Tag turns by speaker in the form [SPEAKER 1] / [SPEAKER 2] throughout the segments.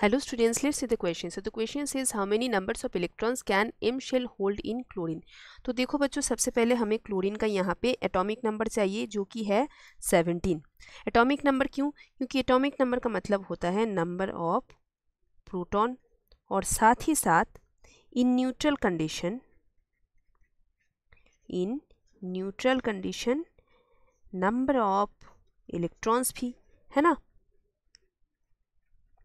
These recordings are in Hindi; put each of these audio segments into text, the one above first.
[SPEAKER 1] Hello students, let's see the question. So the question says how many numbers of electrons can m shell hold in chlorine? तो देखो बच्चों सबसे पहले हमें क्लोरीन का यहाँ पे एटॉमिक नंबर चाहिए जो कि है 17. एटॉमिक नंबर क्यों क्योंकि एटॉमिक नंबर का मतलब होता है नंबर ऑफ प्रोटॉन और साथ ही साथ in neutral condition in neutral condition number of electrons भी है ना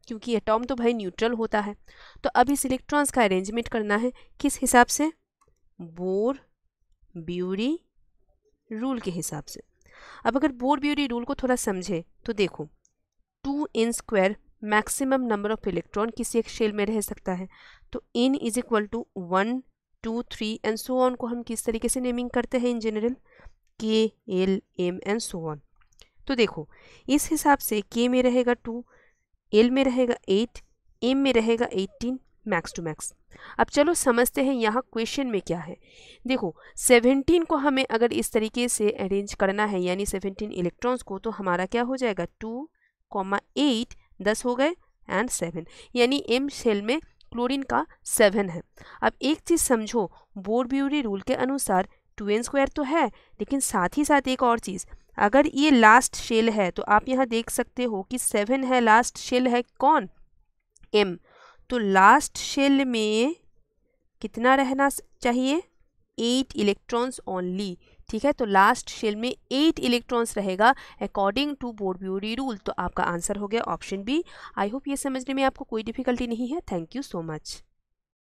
[SPEAKER 1] क्योंकि एटॉम तो भाई न्यूट्रल होता है तो अब इस इलेक्ट्रॉन्स का अरेंजमेंट करना है किस हिसाब से बोर ब्यूरी रूल के हिसाब से अब अगर बोर ब्यूरी रूल को थोड़ा समझे तो देखो two n square maximum number of electron किसी एक शेल में रह सकता है तो n is equal to one two three and so on को हम किस तरीके से नेमिंग करते हैं in general K L M and so on तो देखो इस हिसाब से के में रहेगा टू एल में रहेगा एट एम में रहेगा एट्टीन मैक्स टू मैक्स अब चलो समझते हैं यहाँ क्वेश्चन में क्या है देखो 17 को हमें अगर इस तरीके से अरेंज करना है यानी 17 इलेक्ट्रॉन्स को तो हमारा क्या हो जाएगा टू कॉमा एट दस हो गए एंड सेवन यानी एम सेल में क्लोरीन का सेवन है अब एक चीज़ समझो बोर ब्यूरी रूल के अनुसार टू एन स्क्वायर तो है लेकिन साथ ही साथ एक और चीज़ अगर ये लास्ट शेल है तो आप यहाँ देख सकते हो कि सेवन है लास्ट शेल है कौन एम तो लास्ट शेल में कितना रहना चाहिए एट इलेक्ट्रॉन्स ओनली ठीक है तो लास्ट शेल में एट इलेक्ट्रॉन्स रहेगा according to Bohr Bury rule तो आपका आंसर हो गया ऑप्शन बी आई होप ये समझने में आपको कोई डिफिकल्टी नहीं है थैंक यू सो मच